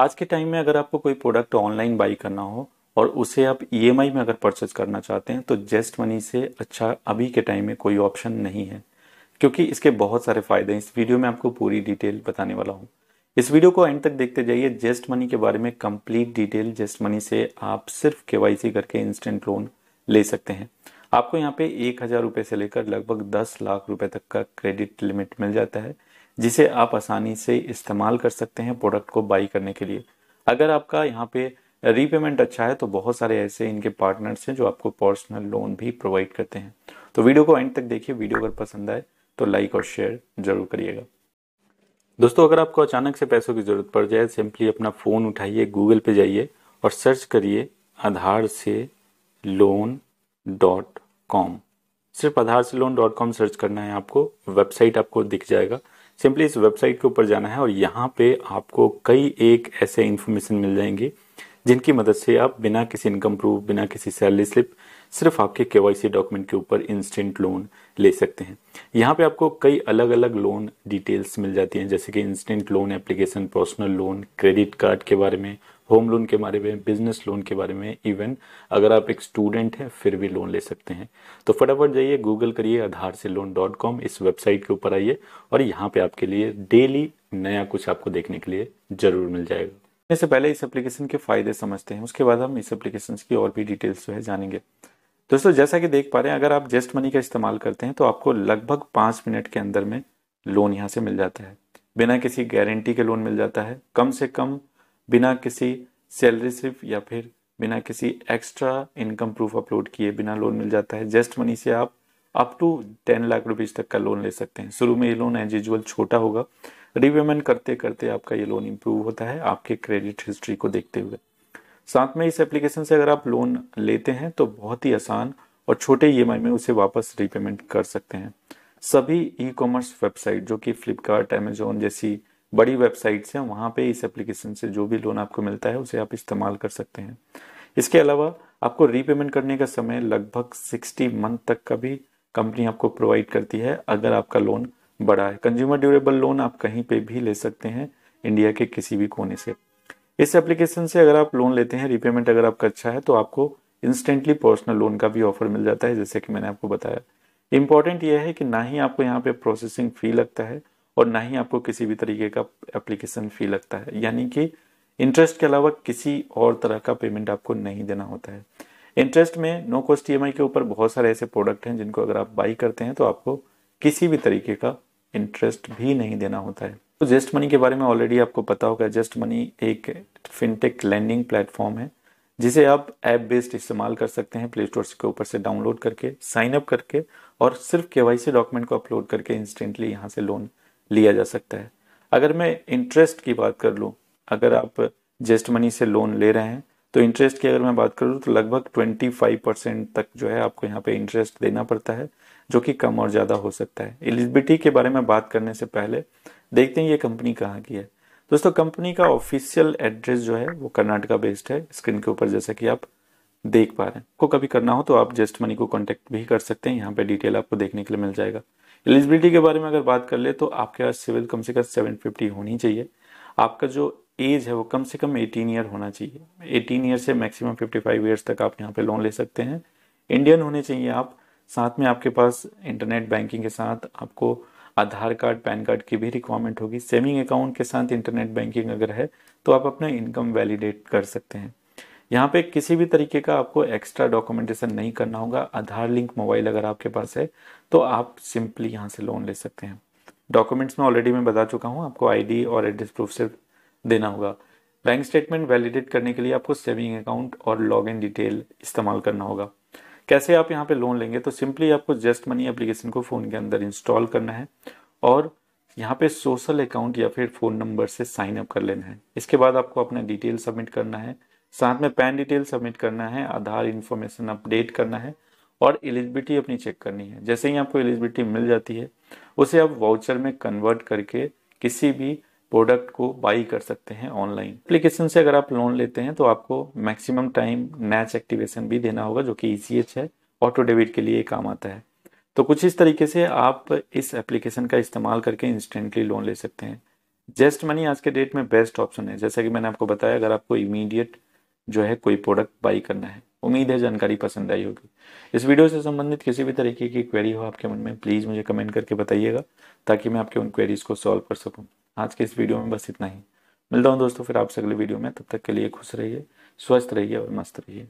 आज के टाइम में अगर आपको कोई प्रोडक्ट ऑनलाइन बाई करना हो और उसे आप ई e में अगर परचेज करना चाहते हैं तो जेस्ट मनी से अच्छा अभी के टाइम में कोई ऑप्शन नहीं है क्योंकि इसके बहुत सारे फ़ायदे हैं इस वीडियो में आपको पूरी डिटेल बताने वाला हूँ इस वीडियो को एंड तक देखते जाइए जेस्ट मनी के बारे में कंप्लीट डिटेल जेस्ट मनी से आप सिर्फ के करके इंस्टेंट लोन ले सकते हैं आपको यहाँ पे एक हज़ार रुपये से लेकर लगभग दस लाख रुपए तक का क्रेडिट लिमिट मिल जाता है जिसे आप आसानी से इस्तेमाल कर सकते हैं प्रोडक्ट को बाई करने के लिए अगर आपका यहाँ पे रीपेमेंट अच्छा है तो बहुत सारे ऐसे इनके पार्टनर्स हैं जो आपको पर्सनल लोन भी प्रोवाइड करते हैं तो वीडियो को एंड तक देखिए वीडियो अगर पसंद आए तो लाइक और शेयर जरूर करिएगा दोस्तों अगर आपको अचानक से पैसों की ज़रूरत पड़ जाए सिंपली अपना फ़ोन उठाइए गूगल पे जाइए और सर्च करिए आधार से लोन डॉट कॉम सिर्फ आधार से लोन डॉट कॉम सर्च करना है आपको वेबसाइट आपको दिख जाएगा सिंपली इस वेबसाइट के ऊपर जाना है और यहाँ पे आपको कई एक ऐसे इन्फॉर्मेशन मिल जाएंगे जिनकी मदद से आप बिना किसी इनकम प्रूफ बिना किसी सैलरी स्लिप सिर्फ आपके के डॉक्यूमेंट के ऊपर इंस्टेंट लोन ले सकते हैं यहाँ पे आपको कई अलग अलग लोन डिटेल्स मिल जाती हैं जैसे कि instant loan application personal loan credit card के बारे में होम लोन के बारे में बिजनेस लोन के बारे में इवन अगर आप एक स्टूडेंट हैं फिर भी लोन ले सकते हैं तो फटाफट जाइए गूगल करिए आधार से लोन डॉट कॉम इस वेबसाइट के ऊपर आइए और यहाँ पे आपके लिए डेली नया कुछ आपको देखने के लिए जरूर मिल जाएगा इससे पहले इस एप्लीकेशन के फायदे समझते हैं उसके बाद हम इस एप्लीकेशन की और भी डिटेल्स जो है जानेंगे दोस्तों जैसा कि देख पा रहे हैं अगर आप जस्ट मनी का इस्तेमाल करते हैं तो आपको लगभग पाँच मिनट के अंदर में लोन यहाँ से मिल जाता है बिना किसी गारंटी के लोन मिल जाता है कम से कम बिना किसी सैलरी सिर्फ या फिर बिना किसी एक्स्ट्रा इनकम प्रूफ अपलोड किए बिना लोन मिल जाता है जस्ट मनी से आप up to ten lakh rupees तक का लोन ले सकते हैं शुरू में ये लोन एज यूजल छोटा होगा रिपेमेंट करते करते आपका ये लोन इम्प्रूव होता है आपके क्रेडिट हिस्ट्री को देखते हुए साथ में इस एप्लीकेशन से अगर आप लोन लेते हैं तो बहुत ही आसान और छोटे ई e में उसे वापस रिपेमेंट कर सकते हैं सभी ई कॉमर्स वेबसाइट जो कि फ्लिपकार्ट एमेजोन जैसी बड़ी वेबसाइट्स हैं वहाँ पे इस एप्लीकेशन से जो भी लोन आपको मिलता है उसे आप इस्तेमाल कर सकते हैं इसके अलावा आपको रीपेमेंट करने का समय लगभग सिक्सटी मंथ तक का भी कंपनी आपको प्रोवाइड करती है अगर आपका लोन बड़ा है कंज्यूमर ड्यूरेबल लोन आप कहीं पे भी ले सकते हैं इंडिया के किसी भी कोने से इस एप्लीकेशन से अगर आप लोन लेते हैं रीपेमेंट अगर आपका अच्छा है तो आपको इंस्टेंटली पर्सनल लोन का भी ऑफर मिल जाता है जैसे कि मैंने आपको बताया इंपॉर्टेंट यह है कि ना ही आपको यहाँ पे प्रोसेसिंग फ़ी लगता है और ना ही आपको किसी भी तरीके का एप्लीकेशन फ़ी लगता है यानी कि इंटरेस्ट के अलावा किसी और तरह का पेमेंट आपको नहीं देना होता है इंटरेस्ट में नो कॉस्ट ई के ऊपर बहुत सारे ऐसे प्रोडक्ट हैं जिनको अगर आप बाई करते हैं तो आपको किसी भी तरीके का इंटरेस्ट भी नहीं देना होता है तो जस्ट मनी के बारे में ऑलरेडी आपको पता होगा जस्ट मनी एक फिनटेक लैंडिंग प्लेटफॉर्म है जिसे आप ऐप बेस्ड इस्तेमाल कर सकते हैं प्ले स्टोर के ऊपर से डाउनलोड करके साइन अप करके और सिर्फ के डॉक्यूमेंट को अपलोड करके इंस्टेंटली यहाँ से लोन लिया जा सकता है अगर मैं इंटरेस्ट की बात कर लूँ अगर आप जेस्ट मनी से लोन ले रहे हैं तो इंटरेस्ट की अगर मैं बात करूँ तो लगभग 25 परसेंट तक जो है आपको यहाँ पे इंटरेस्ट देना पड़ता है जो कि कम और ज़्यादा हो सकता है एलिजिबिलिटी के बारे में बात करने से पहले देखते हैं ये कंपनी कहाँ की है दोस्तों कंपनी का ऑफिशियल एड्रेस जो है वो कर्नाटका बेस्ड है स्क्रीन के ऊपर जैसा कि आप देख पा रहे हैं आपको कभी करना हो तो आप जस्ट मनी को कॉन्टैक्ट भी कर सकते हैं यहाँ पे डिटेल आपको देखने के लिए मिल जाएगा एलिजिबिलिटी के बारे में अगर बात कर ले तो आपके पास सिविल कम से कम सेवन फिफ्टी होनी चाहिए आपका जो एज है वो कम से कम एटीन ईयर होना चाहिए एटीन ईयर से मैक्सिमम फिफ्टी फाइव ईयर्स तक आप यहाँ पे लोन ले सकते हैं इंडियन होने चाहिए आप साथ में आपके पास इंटरनेट बैंकिंग के साथ आपको आधार कार्ड पैन कार्ड की भी रिक्वायरमेंट होगी सेविंग अकाउंट के साथ इंटरनेट बैंकिंग अगर है तो आप अपना इनकम वैलिडेट कर सकते हैं यहाँ पे किसी भी तरीके का आपको एक्स्ट्रा डॉक्यूमेंटेशन नहीं करना होगा आधार लिंक मोबाइल अगर आपके पास है तो आप सिंपली यहाँ से लोन ले सकते हैं डॉक्यूमेंट्स में ऑलरेडी मैं बता चुका हूँ आपको आईडी और एड्रेस प्रूफ सिर्फ देना होगा बैंक स्टेटमेंट वैलिडेट करने के लिए आपको सेविंग अकाउंट और इन डिटेल इस्तेमाल करना होगा कैसे आप यहाँ पे लोन लेंगे तो सिंपली आपको जस्ट मनी एप्लीकेशन को फ़ोन के अंदर इंस्टॉल करना है और यहाँ पे सोशल अकाउंट या फिर फ़ोन नंबर से साइन अप कर लेना है इसके बाद आपको अपना डिटेल सबमिट करना है साथ में पैन डिटेल सबमिट करना है आधार इन्फॉर्मेशन अपडेट करना है और एलिजिबिलिटी अपनी चेक करनी है जैसे ही आपको एलिजिबिलिटी मिल जाती है उसे आप वाउचर में कन्वर्ट करके किसी भी प्रोडक्ट को बाई कर सकते हैं ऑनलाइन एप्लीकेशन से अगर आप लोन लेते हैं तो आपको मैक्सिमम टाइम नैच एक्टिवेशन भी देना होगा जो कि ई e है ऑटो डेबिट के लिए काम आता है तो कुछ इस तरीके से आप इस एप्लीकेशन का इस्तेमाल करके इंस्टेंटली लोन ले सकते हैं जेस्ट मनी आज के डेट में बेस्ट ऑप्शन है जैसा कि मैंने आपको बताया अगर आपको इमीडिएट जो है कोई प्रोडक्ट बाई करना है उम्मीद है जानकारी पसंद आई होगी इस वीडियो से संबंधित किसी भी तरीके की क्वेरी हो आपके मन में प्लीज़ मुझे कमेंट करके बताइएगा ताकि मैं आपके उन क्वेरीज को सॉल्व कर सकूँ आज के इस वीडियो में बस इतना ही मिलता हूँ दोस्तों फिर आपसे अगले वीडियो में तब तक के लिए खुश रहिए स्वस्थ रहिए और मस्त रहिए